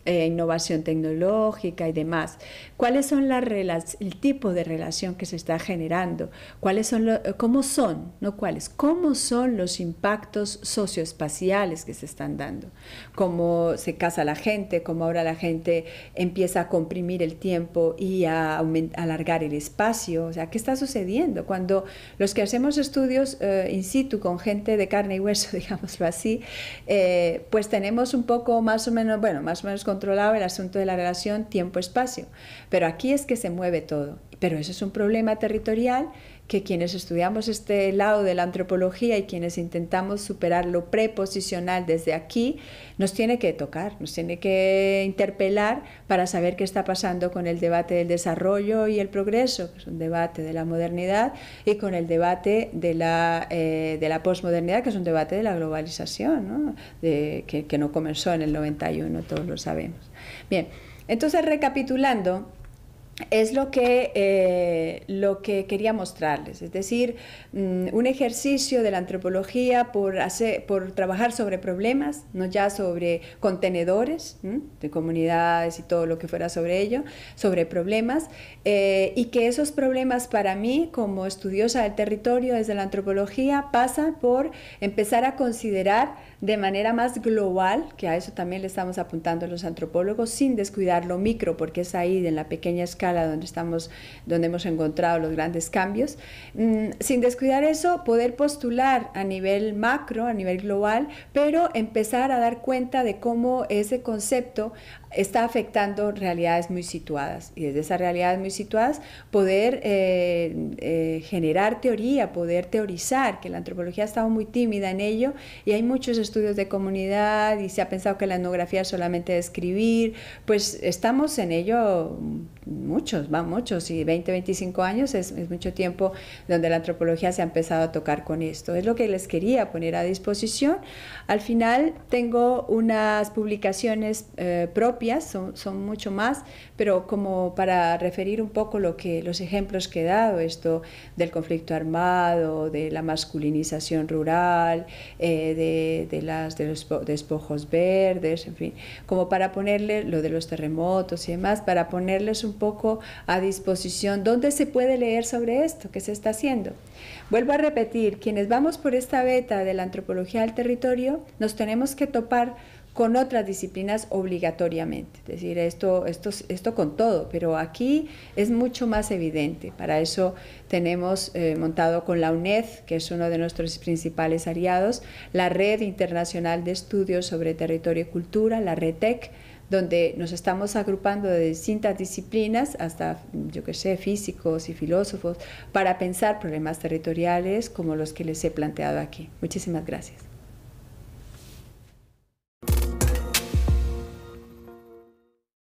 eh, innovación tecnológica y demás. ¿Cuáles son las el tipo de relación que se está generando? ¿Cuáles son ¿Cómo son? No cuáles, ¿cómo son los impactos socioespaciales que se están dando? ¿Cómo se casa la gente? ¿Cómo ahora la gente empieza a comprimir el tiempo y a alargar el espacio? O sea, ¿qué está sucediendo? Cuando los que hacemos estudios eh, in situ con gente de carne y hueso, digámoslo así, eh, pues tenemos un poco más o menos, bueno, más o menos con controlado el asunto de la relación tiempo-espacio. Pero aquí es que se mueve todo. Pero eso es un problema territorial que quienes estudiamos este lado de la antropología y quienes intentamos superar lo preposicional desde aquí, nos tiene que tocar, nos tiene que interpelar para saber qué está pasando con el debate del desarrollo y el progreso, que es un debate de la modernidad, y con el debate de la, eh, posmodernidad, que es un debate de la globalización, que, que no comenzó en el 91, todos lo sabemos. Bien, entonces recapitulando, es lo que, eh, lo que quería mostrarles, es decir, mm, un ejercicio de la antropología por, trabajar sobre problemas, no ya sobre contenedores de comunidades y todo lo que fuera sobre ello, sobre problemas, eh, y que esos problemas para mí, como estudiosa del territorio desde la antropología, pasan por empezar a considerar de manera más global, que a eso también le estamos apuntando los antropólogos, sin descuidar lo micro, porque es ahí en la pequeña escala donde estamos, donde hemos encontrado los grandes cambios. Mm, sin descuidar eso, poder postular a nivel macro, a nivel global, pero empezar a dar cuenta de cómo ese concepto está afectando realidades muy situadas y desde esas realidades muy situadas poder eh, eh, generar teoría, poder teorizar, que la antropología ha estado muy tímida en ello y hay muchos estudios de comunidad y se ha pensado que la etnografía solamente escribir, pues estamos en ello muchos, va muchos, y 20, 25 años es, mucho tiempo donde la antropología se ha empezado a tocar con esto. Es lo que les quería poner a disposición. Al final tengo unas publicaciones eh, propias, son, mucho más, pero como para referir un poco lo que, los ejemplos que he dado, esto del conflicto armado, de la masculinización rural, eh, de, de, las, de los despojos verdes, en fin, como para ponerle lo de los terremotos y demás, para ponerles un poco a disposición. ¿Dónde se puede leer sobre esto ¿Qué se está haciendo? Vuelvo a repetir, quienes vamos por esta beta de la antropología del territorio, nos tenemos que topar con otras disciplinas obligatoriamente. Es decir, esto, esto, esto con todo, pero aquí es mucho más evidente. Para eso tenemos eh, montado con la UNED, que es uno de nuestros principales aliados, la Red Internacional de Estudios sobre Territorio y Cultura, la RETEC, donde nos estamos agrupando de distintas disciplinas, hasta, yo que sé, físicos y filósofos, para pensar problemas territoriales como los que les he planteado aquí. Muchísimas gracias.